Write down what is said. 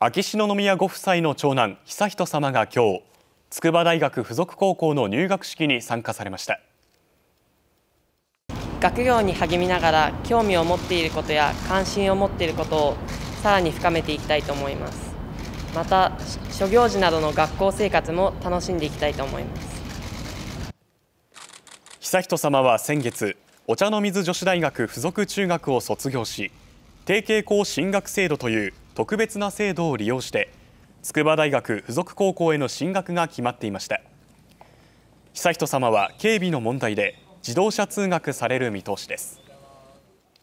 秋篠宮ご夫妻の長男悠仁さまが今日筑波大学附属高校の入学式に参加されました学業に励みながら興味を持っていることや関心を持っていることをさらに深めていきたいと思いますまた諸行事などの学校生活も楽しんでいきたいと思います悠仁さまは先月お茶の水女子大学附属中学を卒業し提携校進学制度という特別な制度を利用して筑波大学附属高校への進学が決まっていました悠仁さまは警備の問題で自動車通学される見通しです